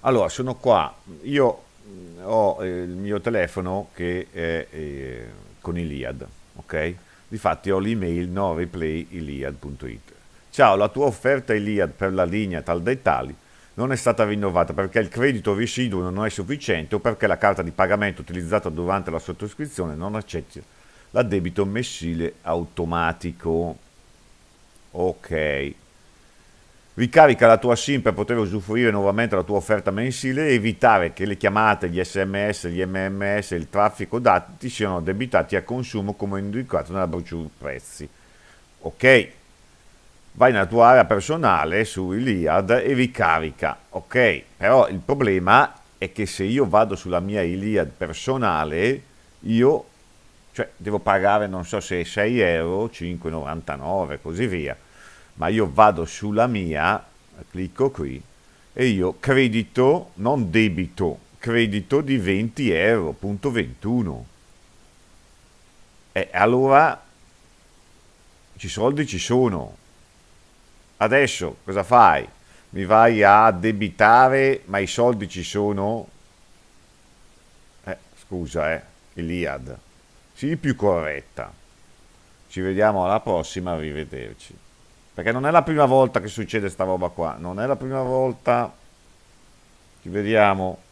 Allora, sono qua, io mm, ho eh, il mio telefono che è eh, con Iliad, ok? Difatti ho l'email no replayiliad.it. Ciao, la tua offerta Iliad per la linea tal dei tali non è stata rinnovata perché il credito residuo non è sufficiente o perché la carta di pagamento utilizzata durante la sottoscrizione non accetta l'addebito mensile automatico. Ok. Ricarica la tua SIM per poter usufruire nuovamente della tua offerta mensile e evitare che le chiamate, gli sms, gli mms e il traffico dati siano debitati a consumo come indicato nella brochure prezzi. Ok, vai nella tua area personale su Iliad e ricarica. Ok, però il problema è che se io vado sulla mia Iliad personale, io cioè, devo pagare non so se 6 euro, 5,99 e così via ma io vado sulla mia, clicco qui, e io credito, non debito, credito di 20 euro, punto 21. E allora i soldi ci sono. Adesso cosa fai? Mi vai a debitare, ma i soldi ci sono? Eh, scusa, eh, Iliad. Sii più corretta. Ci vediamo alla prossima, arrivederci. Perché non è la prima volta che succede sta roba qua. Non è la prima volta. Ci vediamo.